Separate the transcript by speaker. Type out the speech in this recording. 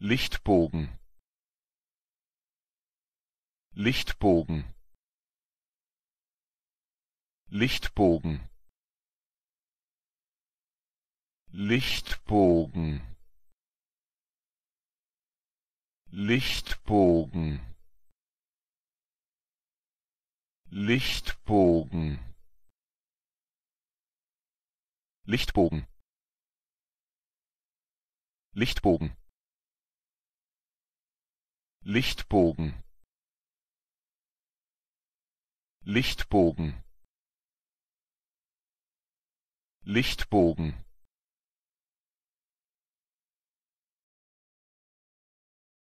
Speaker 1: Lichtbogen Lichtbogen Lichtbogen Lichtbogen Lichtbogen Lichtbogen Lichtbogen Lichtbogen Lichtbogen Lichtbogen Lichtbogen